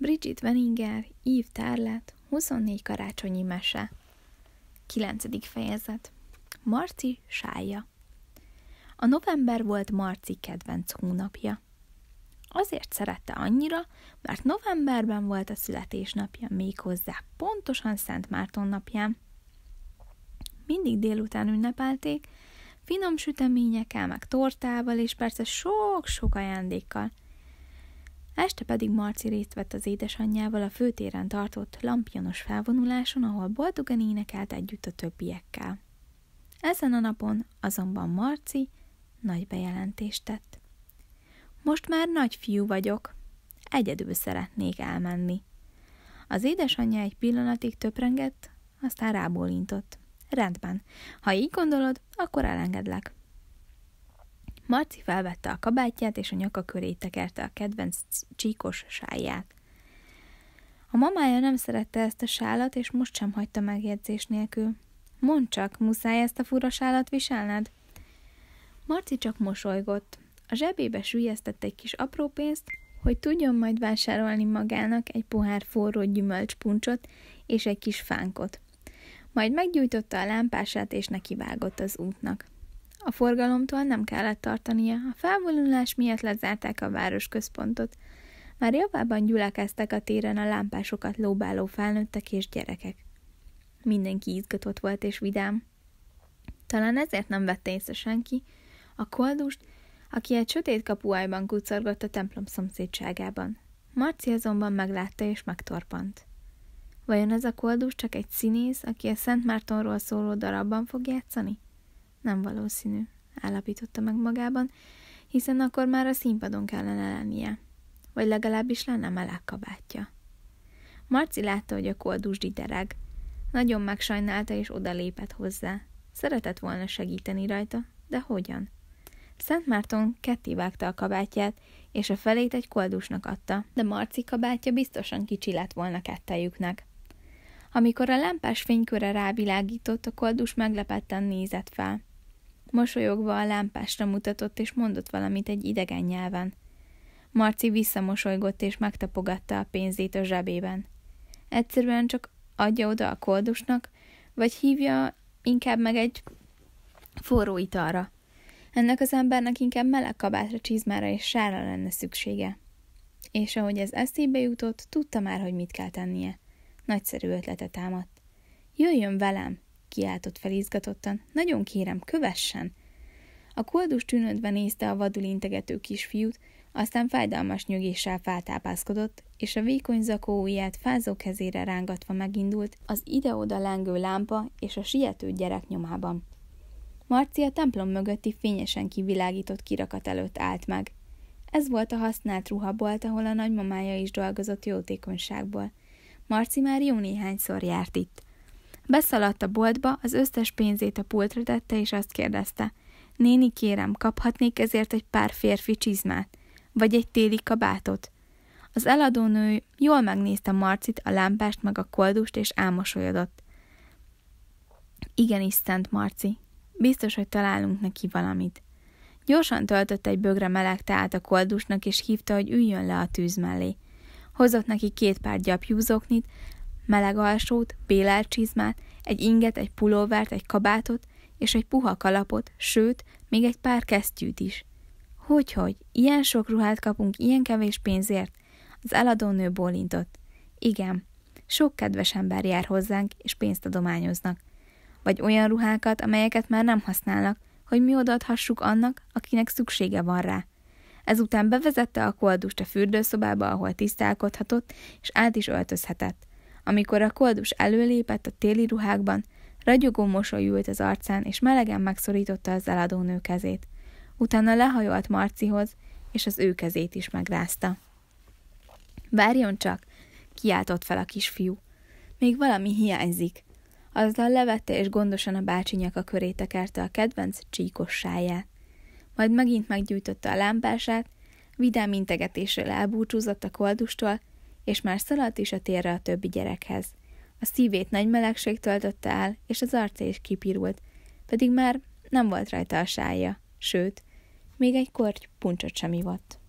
Bridget Veninger, Ív Tárlát, 24 karácsonyi mese. 9. fejezet Marci sája A november volt Marci kedvenc hónapja. Azért szerette annyira, mert novemberben volt a születésnapja méghozzá pontosan Szent Márton napján. Mindig délután ünnepelték, finom süteményekkel, meg tortával, és persze sok-sok ajándékkal, Este pedig Marci részt vett az édesanyjával a főtéren tartott lampionos felvonuláson, ahol boldogan énekelt együtt a többiekkel. Ezen a napon azonban Marci nagy bejelentést tett. Most már nagy fiú vagyok, egyedül szeretnék elmenni. Az édesanyja egy pillanatig töprengett, aztán rábólintott. Rendben, ha így gondolod, akkor elengedlek. Marci felvette a kabátját, és a nyaka köré tekerte a kedvenc csíkos sáját. A mamája nem szerette ezt a sálat, és most sem hagyta megjegyzés nélkül. Mondd csak, muszáj ezt a furasálat viselned? Marci csak mosolygott. A zsebébe sülyeztett egy kis apró pénzt, hogy tudjon majd vásárolni magának egy pohár forró gyümölcspuncsot és egy kis fánkot. Majd meggyújtotta a lámpását, és nekivágott az útnak. A forgalomtól nem kellett tartania, a felvonulás miatt lezárták a városközpontot. Már javában gyülekeztek a téren a lámpásokat lóbáló felnőttek és gyerekek. Mindenki izgatott volt és vidám. Talán ezért nem vette észre senki a koldust, aki egy sötét kapuájban kucorgott a templom szomszédságában. Marci azonban meglátta és megtorpant. Vajon ez a koldus csak egy színész, aki a Szent Mártonról szóló darabban fog játszani? Nem valószínű, állapította meg magában, hiszen akkor már a színpadon kellene lennie, vagy legalábbis lenne meleg kabátja. Marci látta, hogy a koldus didereg. Nagyon megsajnálta és odalépett hozzá. Szeretett volna segíteni rajta, de hogyan? Szent Márton ketté vágta a kabátját, és a felét egy koldusnak adta, de Marci kabátja biztosan kicsi lett volna kettejüknek. Amikor a lámpás fényköre rávilágított, a koldus meglepetten nézett fel. Mosolyogva a lámpásra mutatott, és mondott valamit egy idegen nyelven. Marci visszamosolygott, és megtapogatta a pénzét a zsebében. Egyszerűen csak adja oda a koldusnak, vagy hívja inkább meg egy forró italra. Ennek az embernek inkább meleg kabátra, csizmára és sára lenne szüksége. És ahogy ez eszébe jutott, tudta már, hogy mit kell tennie. Nagyszerű ötlete támadt. Jöjjön velem! kiáltott fel izgatottan. Nagyon kérem, kövessen! A koldus tűnődve nézte a vadul integető kisfiút, aztán fájdalmas nyögéssel feltápászkodott, és a vékony zakó ujját fázó kezére rángatva megindult az ide-oda lángő lámpa és a siető gyerek nyomában. Marcia templom mögötti fényesen kivilágított kirakat előtt állt meg. Ez volt a használt ruhabolt, ahol a nagymamája is dolgozott jótékonyságból. Marci már jó néhányszor járt itt – Beszaladt a boltba, az összes pénzét a pultra tette, és azt kérdezte. Néni, kérem, kaphatnék ezért egy pár férfi csizmát? Vagy egy téli kabátot? Az eladónő jól megnézte Marcit, a lámpást meg a koldust, és álmosolyodott. Igen, Szent Marci. Biztos, hogy találunk neki valamit. Gyorsan töltött egy bögre meleg teát a koldusnak, és hívta, hogy üljön le a tűz mellé. Hozott neki két pár gyapjúzoknit, meleg alsót, bélelt csizmát, egy inget, egy pulóvert, egy kabátot, és egy puha kalapot, sőt, még egy pár kesztyűt is. Hogyhogy, ilyen sok ruhát kapunk ilyen kevés pénzért? Az eladónő bólintott. Igen, sok kedves ember jár hozzánk, és pénzt adományoznak. Vagy olyan ruhákat, amelyeket már nem használnak, hogy mi odaadhassuk annak, akinek szüksége van rá. Ezután bevezette a koldust a fürdőszobába, ahol tisztálkodhatott, és át is öltözhetett. Amikor a koldus előlépett a téli ruhákban, ragyogó mosoly ült az arcán, és melegen megszorította az eladó nő kezét. Utána lehajolt Marcihoz, és az ő kezét is megrázta. Várjon csak! kiáltott fel a kisfiú. Még valami hiányzik. Azzal levette és gondosan a bácsi nyaka köré tekerte a kedvenc csíkos sáját. Majd megint meggyújtotta a lámpását, vidám integetésről elbúcsúzott a koldustól, és már szaladt is a térre a többi gyerekhez. A szívét nagy melegség töltötte el, és az arca is kipirult, pedig már nem volt rajta a sája, sőt, még egy korty puncsot sem ivott.